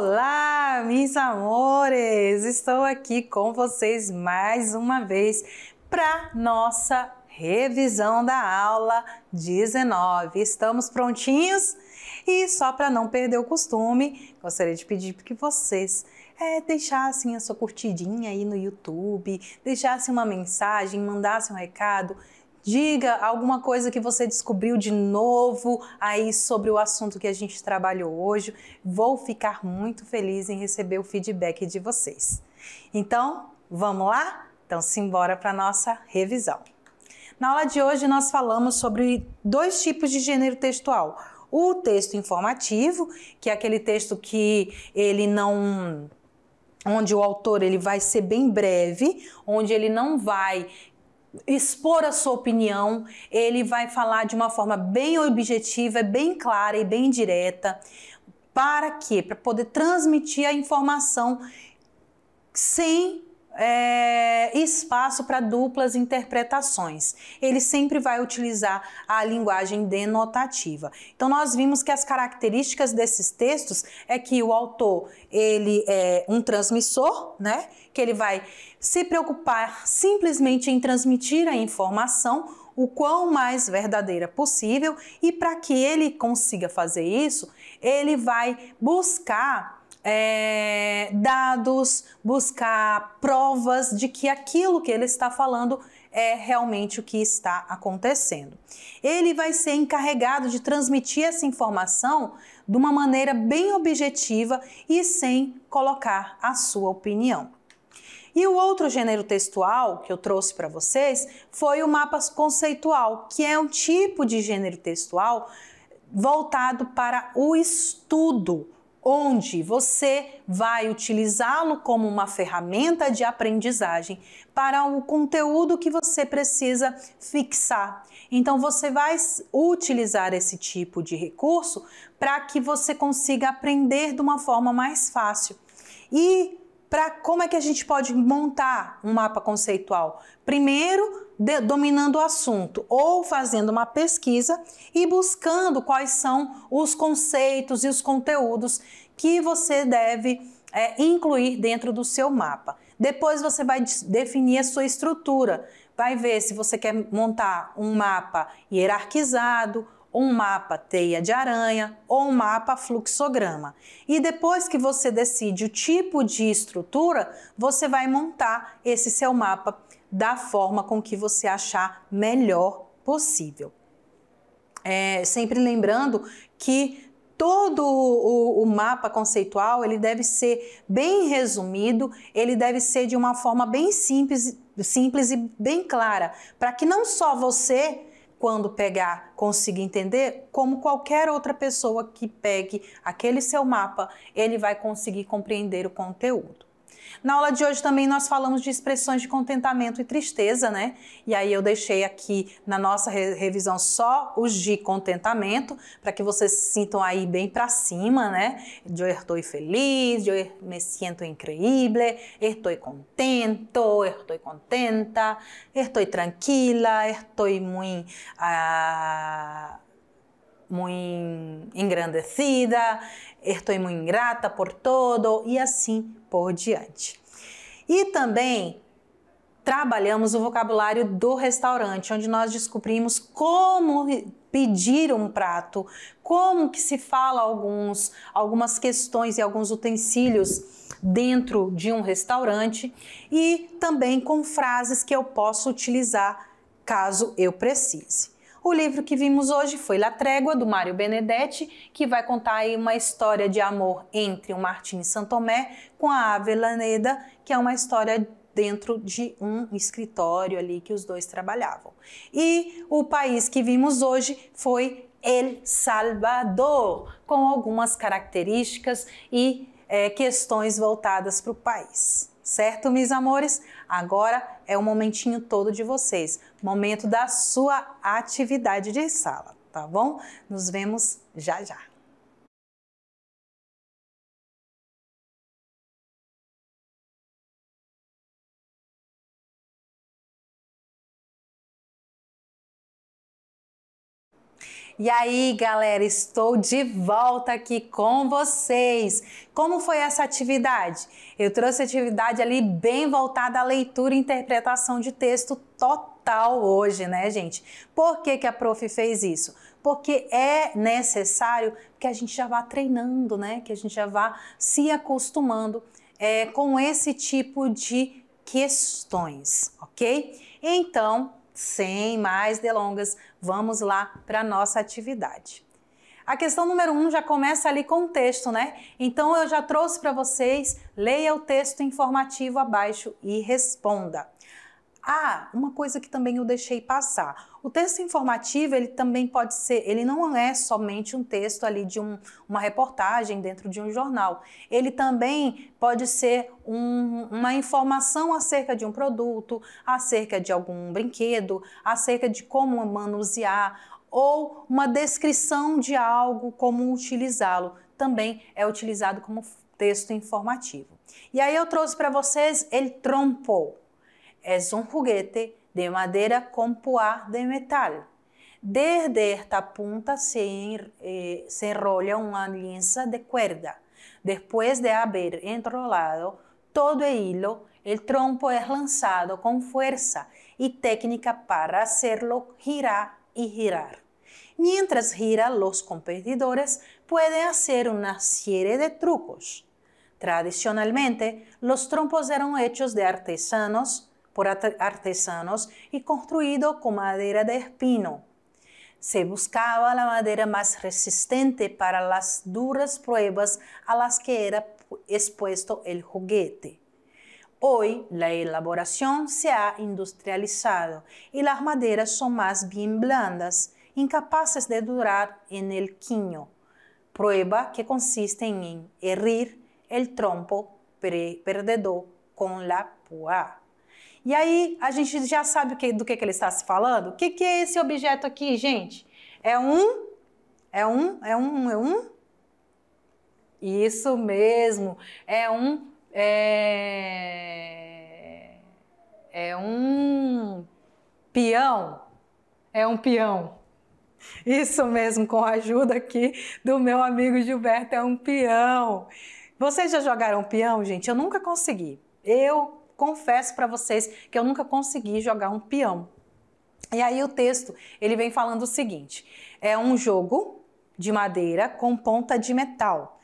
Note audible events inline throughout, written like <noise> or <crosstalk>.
Olá, meus amores! Estou aqui com vocês mais uma vez para nossa revisão da aula 19. Estamos prontinhos? E só para não perder o costume, gostaria de pedir que vocês é, deixassem a sua curtidinha aí no YouTube, deixassem uma mensagem, mandassem um recado Diga alguma coisa que você descobriu de novo aí sobre o assunto que a gente trabalhou hoje. Vou ficar muito feliz em receber o feedback de vocês. Então, vamos lá? Então, simbora para nossa revisão. Na aula de hoje nós falamos sobre dois tipos de gênero textual. O texto informativo, que é aquele texto que ele não onde o autor ele vai ser bem breve, onde ele não vai expor a sua opinião, ele vai falar de uma forma bem objetiva, bem clara e bem direta. Para quê? Para poder transmitir a informação sem é, espaço para duplas interpretações. Ele sempre vai utilizar a linguagem denotativa. Então nós vimos que as características desses textos é que o autor ele é um transmissor, né? Que ele vai se preocupar simplesmente em transmitir a informação o quão mais verdadeira possível e para que ele consiga fazer isso, ele vai buscar é, dados, buscar provas de que aquilo que ele está falando é realmente o que está acontecendo. Ele vai ser encarregado de transmitir essa informação de uma maneira bem objetiva e sem colocar a sua opinião. E o outro gênero textual que eu trouxe para vocês foi o mapa conceitual, que é um tipo de gênero textual voltado para o estudo onde você vai utilizá-lo como uma ferramenta de aprendizagem para o conteúdo que você precisa fixar. Então você vai utilizar esse tipo de recurso para que você consiga aprender de uma forma mais fácil. E para como é que a gente pode montar um mapa conceitual? Primeiro, de, dominando o assunto ou fazendo uma pesquisa e buscando quais são os conceitos e os conteúdos que você deve é, incluir dentro do seu mapa. Depois você vai definir a sua estrutura, vai ver se você quer montar um mapa hierarquizado um mapa teia de aranha ou um mapa fluxograma. E depois que você decide o tipo de estrutura, você vai montar esse seu mapa da forma com que você achar melhor possível. É, sempre lembrando que todo o, o, mapa conceitual ele deve ser bem resumido, ele deve ser de uma forma bem simples, simples e bem clara, para que não só você quando pegar, consiga entender, como qualquer outra pessoa que pegue aquele seu mapa, ele vai conseguir compreender o conteúdo. Na aula de hoje também nós falamos de expressões de contentamento e tristeza, né? E aí eu deixei aqui na nossa re revisão só os de contentamento, para que vocês se sintam aí bem para cima, né? Eu estou feliz, eu er-, me sinto increíble, estou contento, estou contenta, estou tranquila, estou muito Uh muy engrandecida, estou muito ingrata por todo e assim por diante. E também trabalhamos o vocabulário do restaurante, onde nós descobrimos como pedir um prato, como que se fala alguns, algumas questões e alguns utensílios dentro de um restaurante e também com frases que eu posso utilizar caso eu precise. O livro que vimos hoje foi La Trégua, do Mário Benedetti, que vai contar uma história de amor entre o Martim Santomé com a Avelaneda, que é uma história dentro de um escritório ali que os dois trabalhavam. E o país que vimos hoje foi El Salvador, com algumas características e é, questões voltadas para o país. Certo, meus amores? Agora é o momentinho todo de vocês, momento da sua atividade de sala, tá bom? Nos vemos já já. E aí, galera, estou de volta aqui com vocês. Como foi essa atividade? Eu trouxe atividade ali bem voltada à leitura e interpretação de texto total hoje, né, gente? Por que, que a prof fez isso? Porque é necessário que a gente já vá treinando, né? Que a gente já vá se acostumando é, com esse tipo de questões, ok? Então, sem mais delongas, vamos lá para a nossa atividade. A questão número um já começa ali com o texto, né? Então eu já trouxe para vocês, leia o texto informativo abaixo e responda. Ah, uma coisa que também eu deixei passar. O texto informativo, ele também pode ser, ele não é somente um texto ali de um, uma reportagem dentro de um jornal. Ele também pode ser um, uma informação acerca de um produto, acerca de algum brinquedo, acerca de como manusear ou uma descrição de algo, como utilizá-lo. Também é utilizado como texto informativo. E aí eu trouxe para vocês ele trompou. es un juguete de madera con púa de metal. Desde esta punta se, eh, enrolla una linza de cuerda. Después de haber enrolado todo el hilo, el trompo es lanzado con fuerza y técnica para hacerlo girar y girar. Mientras gira, los competidores pueden hacer una serie de trucos. Tradicionalmente, los trompos eran hechos de artesanos por artesanos y construido con madera de espino. Se buscaba la madera más resistente para las duras pruebas a las que era expuesto el juguete. Hoy la elaboración se ha industrializado y las maderas son más bien blandas, incapaces de durar en el quiño, prueba que consiste en herrir el trompo perdedor con la púa. E aí a gente já sabe que, do que, que ele está se falando. O que, que é esse objeto aqui, gente? É um, é um, é um, é um. Isso mesmo, é um, é, é um peão, é um peão. Isso mesmo, com a ajuda aqui do meu amigo Gilberto, é um peão. Vocês já jogaram peão, gente? Eu nunca consegui. Eu confesso para vocês que eu nunca consegui jogar um peão. E aí o texto, ele vem falando o seguinte: é um jogo de madeira com ponta de metal.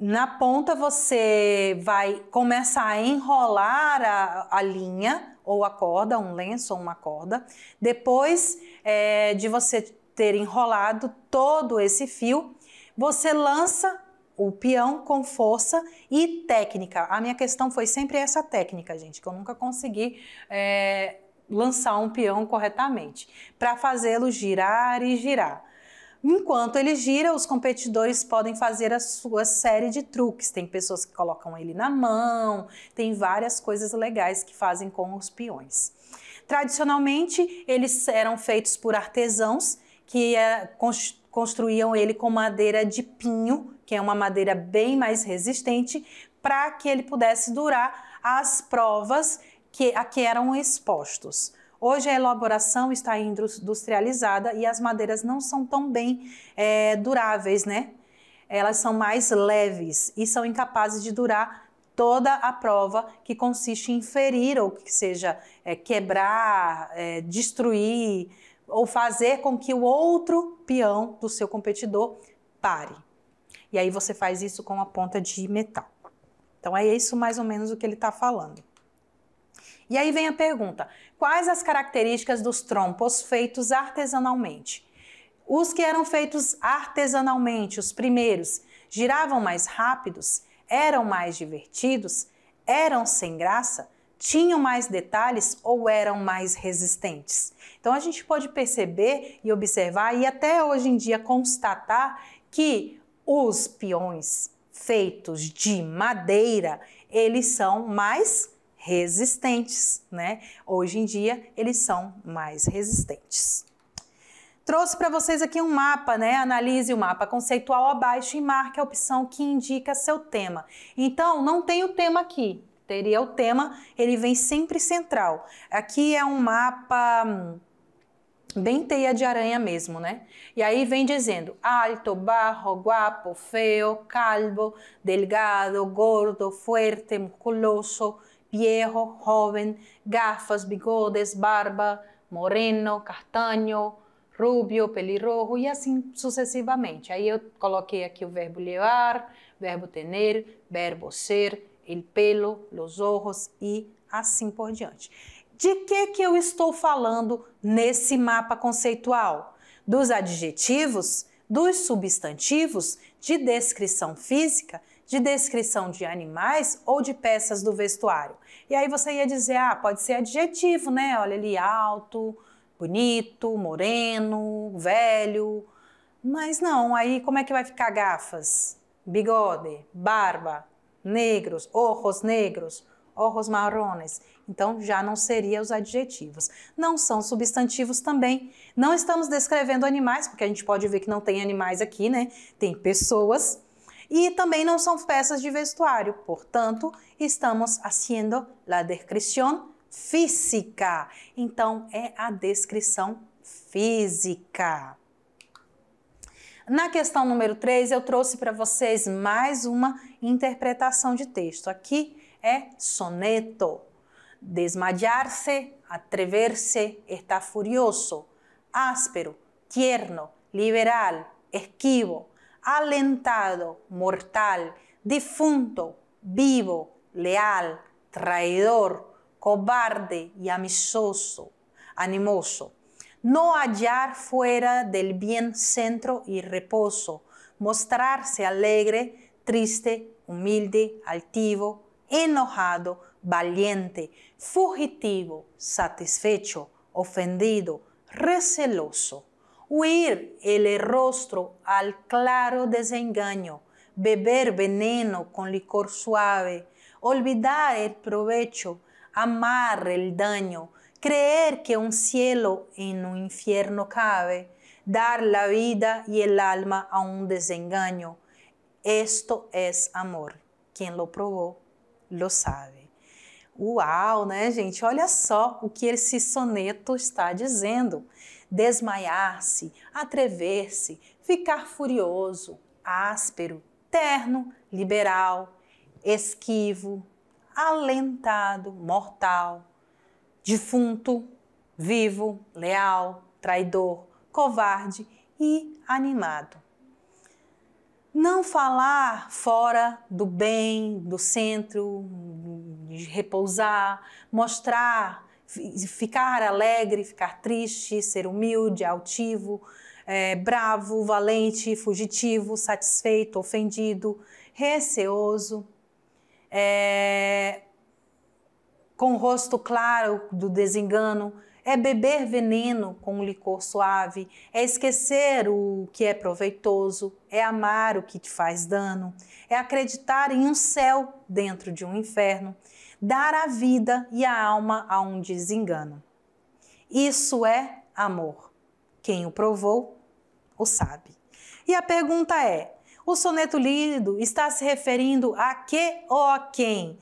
Na ponta você vai começar a enrolar a, a linha ou a corda, um lenço ou uma corda. Depois é, de você ter enrolado todo esse fio, você lança o peão com força e técnica. A minha questão foi sempre essa técnica, gente, que eu nunca consegui é, lançar um peão corretamente, para fazê-lo girar e girar. Enquanto ele gira, os competidores podem fazer a sua série de truques. Tem pessoas que colocam ele na mão, tem várias coisas legais que fazem com os peões. Tradicionalmente, eles eram feitos por artesãos que é, construíam ele com madeira de pinho que é uma madeira bem mais resistente, para que ele pudesse durar as provas que, a que eram expostos. Hoje a elaboração está industrializada e as madeiras não são tão bem é, duráveis, né? Elas são mais leves e são incapazes de durar toda a prova que consiste em ferir ou que seja é, quebrar, é, destruir ou fazer com que o outro peão do seu competidor pare. E aí você faz isso com a ponta de metal. Então é isso mais ou menos o que ele está falando. E aí vem a pergunta: quais as características dos trompos feitos artesanalmente? Os que eram feitos artesanalmente, os primeiros, giravam mais rápidos, eram mais divertidos, eram sem graça, tinham mais detalhes ou eram mais resistentes? Então a gente pode perceber e observar e até hoje em dia constatar que os peões feitos de madeira, eles são mais resistentes, né? Hoje em dia eles são mais resistentes. Trouxe para vocês aqui um mapa, né? Analise o mapa conceitual abaixo e marque a opção que indica seu tema. Então, não tem o tema aqui. Teria o tema, ele vem sempre central. Aqui é um mapa hum, bem teia de aranha mesmo, né? E aí vem dizendo alto, barro, guapo, feio, calvo, delgado, gordo, fuerte, musculoso, viejo, joven, gafas, bigodes, barba, moreno, castanho, rubio, pelirrojo e assim sucessivamente. Aí eu coloquei aqui o verbo levar, verbo tener, verbo ser, el pelo, los ojos e assim por diante. De que, que eu estou falando nesse mapa conceitual? Dos adjetivos, dos substantivos, de descrição física, de descrição de animais ou de peças do vestuário. E aí você ia dizer, ah, pode ser adjetivo, né? Olha ali, alto, bonito, moreno, velho. Mas não, aí como é que vai ficar gafas? Bigode, barba, negros, ojos negros, ojos marrones. Então já não seria os adjetivos. Não são substantivos também. Não estamos descrevendo animais, porque a gente pode ver que não tem animais aqui, né? Tem pessoas. E também não são peças de vestuário. Portanto, estamos haciendo la descrição física. Então é a descrição física. Na questão número 3, eu trouxe para vocês mais uma interpretação de texto. Aqui ¿Eh? Soneto. Desmayarse, atreverse, está furioso, áspero, tierno, liberal, esquivo, alentado, mortal, difunto, vivo, leal, traidor, cobarde y amistoso, animoso. No hallar fuera del bien centro y reposo, mostrarse alegre, triste, humilde, altivo, enojado, valiente, fugitivo, satisfecho, ofendido, receloso. Huir el rostro al claro desengaño, beber veneno con licor suave, olvidar el provecho, amar el daño, creer que un cielo en un infierno cabe, dar la vida y el alma a un desengaño. Esto es amor. ¿Quién lo probó? lo sabe. Uau, né, gente? Olha só o que esse soneto está dizendo: desmaiar-se, atrever-se, ficar furioso, áspero, terno, liberal, esquivo, alentado, mortal, defunto, vivo, leal, traidor, covarde e animado não falar fora do bem, do centro, repousar, mostrar, ficar alegre, ficar triste, ser humilde, altivo, é, bravo, valente, fugitivo, satisfeito, ofendido, receoso, é, com o rosto claro do desengano, é beber veneno com um licor suave, é esquecer o que é proveitoso, é amar o que te faz dano, é acreditar em um céu dentro de um inferno, dar a vida e a alma a um desengano. Isso é amor. Quem o provou, o sabe. E a pergunta é: o soneto lido está se referindo a que ou a quem?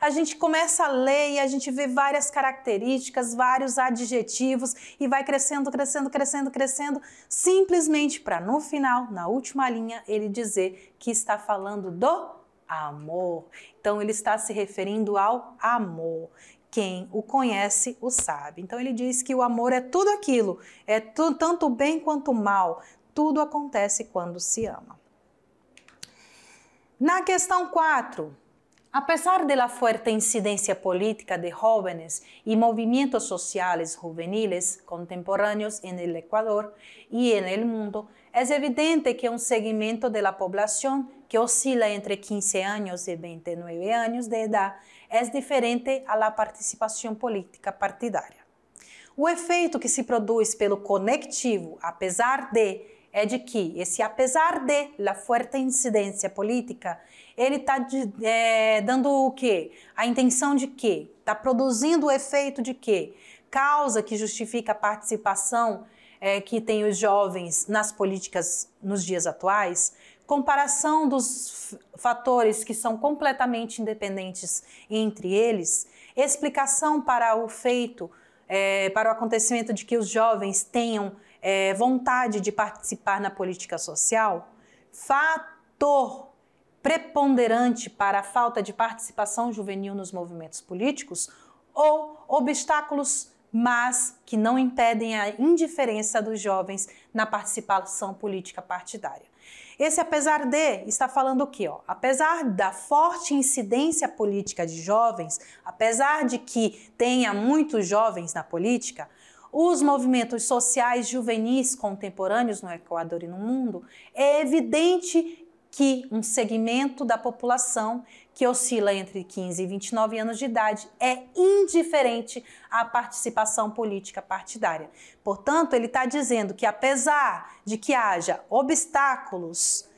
a gente começa a ler e a gente vê várias características, vários adjetivos e vai crescendo, crescendo, crescendo, crescendo, simplesmente para no final, na última linha, ele dizer que está falando do amor. Então ele está se referindo ao amor. Quem o conhece o sabe. Então ele diz que o amor é tudo aquilo, é tu, tanto bem quanto mal. Tudo acontece quando se ama. Na questão 4, A pesar de la fuerte incidencia política de jóvenes y movimientos sociales juveniles contemporáneos en el Ecuador y en el mundo, es evidente que un segmento de la población que oscila entre 15 años y 29 años de edad es diferente a la participación política partidaria. O efeito que se produz pelo conectivo, apesar de, é de que a apesar de la fuerte incidencia política ele está é, dando o quê? A intenção de quê? Está produzindo o efeito de quê? Causa que justifica a participação é, que tem os jovens nas políticas nos dias atuais? Comparação dos fatores que são completamente independentes entre eles? Explicação para o feito, é, para o acontecimento de que os jovens tenham é, vontade de participar na política social? Fator preponderante para a falta de participação juvenil nos movimentos políticos ou obstáculos, mas que não impedem a indiferença dos jovens na participação política partidária. Esse apesar de está falando o quê? Ó? Apesar da forte incidência política de jovens, apesar de que tenha muitos jovens na política, os movimentos sociais juvenis contemporâneos no Equador e no mundo, é evidente que um segmento da população que oscila entre 15 e 29 anos de idade é indiferente à participação política partidária. Portanto, ele está dizendo que, apesar de que haja obstáculos,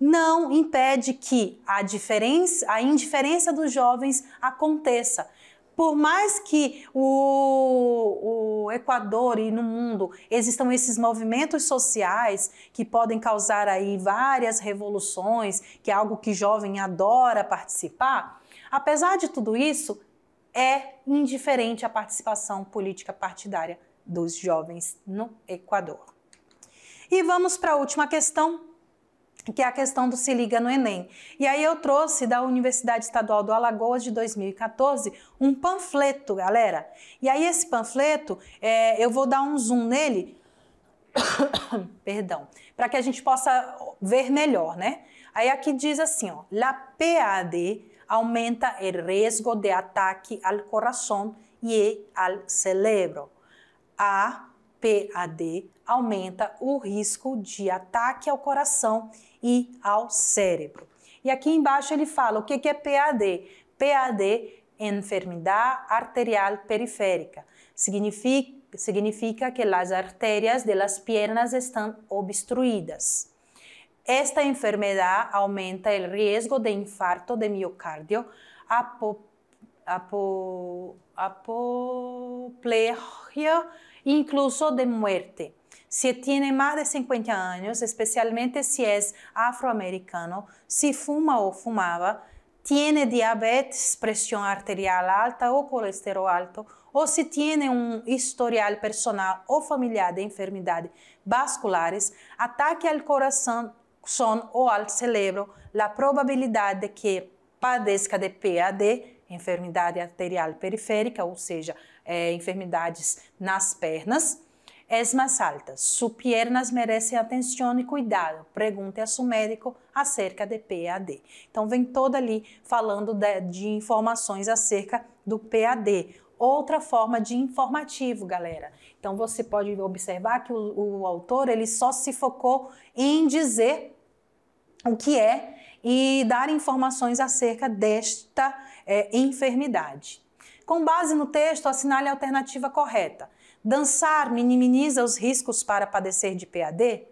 não impede que a, diferença, a indiferença dos jovens aconteça. Por mais que o no Equador e no mundo existam esses movimentos sociais que podem causar aí várias revoluções, que é algo que jovem adora participar, apesar de tudo isso, é indiferente a participação política partidária dos jovens no Equador. E vamos para a última questão, que é a questão do Se Liga no Enem. E aí eu trouxe da Universidade Estadual do Alagoas de 2014 um panfleto, galera. E aí esse panfleto, é, eu vou dar um zoom nele, <coughs> perdão, para que a gente possa ver melhor, né? Aí aqui diz assim, ó, La PAD aumenta o risco de ataque ao coração e ao cérebro. A PAD aumenta o risco de ataque ao coração e ao cérebro. E aqui embaixo ele fala o que é PAD. PAD, enfermidade arterial periférica, significa, significa que as artérias das pernas estão obstruídas. Esta enfermidade aumenta o risco de infarto de miocardio, apo, apo, apoplegia, incluso de morte se tiene más de 50 años, especialmente si es afroamericano, si fuma o fumaba, tiene diabetes, presión arterial alta o colesterol alto, o si tiene un historial personal o familiar de enfermedades vasculares, ataque al corazón o al cerebro, la probabilidad de que padeça de PAD, enfermidade arterial periférica, ou seja, eh, enfermidades nas pernas, é mais alta. Suas pernas merecem atenção e cuidado. Pergunte a seu médico acerca de PAD. Então, vem toda ali falando de, de informações acerca do PAD. Outra forma de informativo, galera. Então, você pode observar que o, o autor ele só se focou em dizer o que é e dar informações acerca desta é, enfermidade. Com base no texto, assinale a alternativa correta. Dançar minimiza os riscos para padecer de PAD?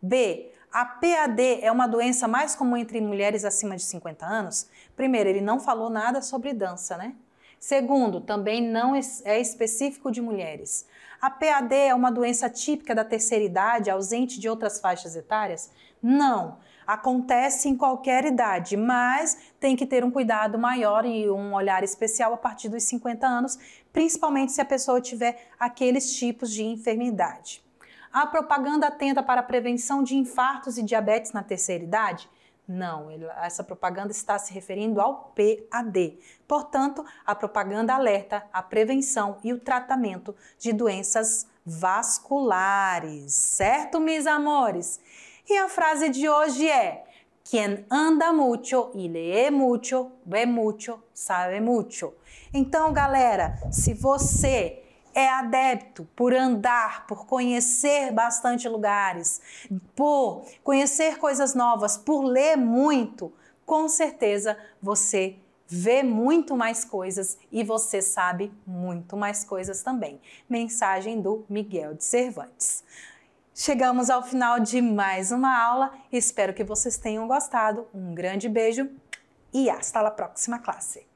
B. A PAD é uma doença mais comum entre mulheres acima de 50 anos? Primeiro, ele não falou nada sobre dança, né? Segundo, também não é específico de mulheres. A PAD é uma doença típica da terceira idade, ausente de outras faixas etárias? Não. Acontece em qualquer idade, mas tem que ter um cuidado maior e um olhar especial a partir dos 50 anos, principalmente se a pessoa tiver aqueles tipos de enfermidade. A propaganda atenta para a prevenção de infartos e diabetes na terceira idade? Não, essa propaganda está se referindo ao PAD. Portanto, a propaganda alerta a prevenção e o tratamento de doenças vasculares. Certo, meus amores? E a frase de hoje é: quem anda muito e lê muito, vê muito, sabe muito. Então, galera, se você é adepto por andar, por conhecer bastante lugares, por conhecer coisas novas, por ler muito, com certeza você vê muito mais coisas e você sabe muito mais coisas também. Mensagem do Miguel de Cervantes. Chegamos ao final de mais uma aula. Espero que vocês tenham gostado. Um grande beijo e hasta a próxima classe.